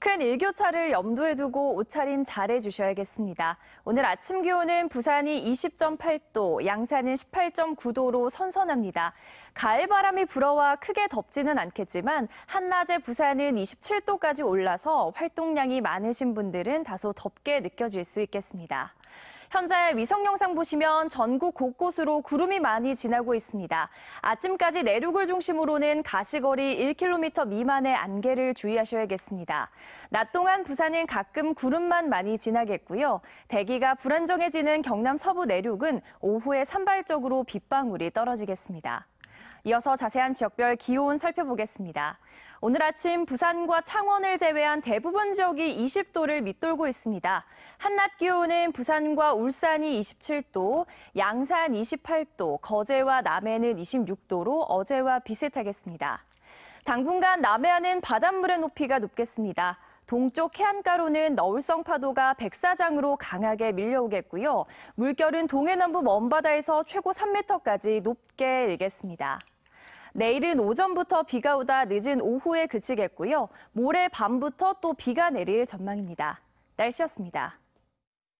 큰 일교차를 염두에 두고 옷차림 잘해 주셔야겠습니다. 오늘 아침 기온은 부산이 20.8도, 양산은 18.9도로 선선합니다. 가을 바람이 불어와 크게 덥지는 않겠지만 한낮에 부산은 27도까지 올라서 활동량이 많으신 분들은 다소 덥게 느껴질 수 있겠습니다. 현재 위성 영상 보시면 전국 곳곳으로 구름이 많이 지나고 있습니다. 아침까지 내륙을 중심으로는 가시거리 1km 미만의 안개를 주의하셔야겠습니다. 낮 동안 부산은 가끔 구름만 많이 지나겠고요. 대기가 불안정해지는 경남 서부 내륙은 오후에 산발적으로 빗방울이 떨어지겠습니다. 이어서 자세한 지역별 기온 살펴보겠습니다. 오늘 아침 부산과 창원을 제외한 대부분 지역이 20도를 밑돌고 있습니다. 한낮 기온은 부산과 울산이 27도, 양산 28도, 거제와 남해는 26도로 어제와 비슷하겠습니다. 당분간 남해안은 바닷물의 높이가 높겠습니다. 동쪽 해안가로는 너울성 파도가 백사장으로 강하게 밀려오겠고요. 물결은 동해남부 먼바다에서 최고 3m까지 높게 일겠습니다. 내일은 오전부터 비가 오다 늦은 오후에 그치겠고요. 모레 밤부터 또 비가 내릴 전망입니다. 날씨였습니다.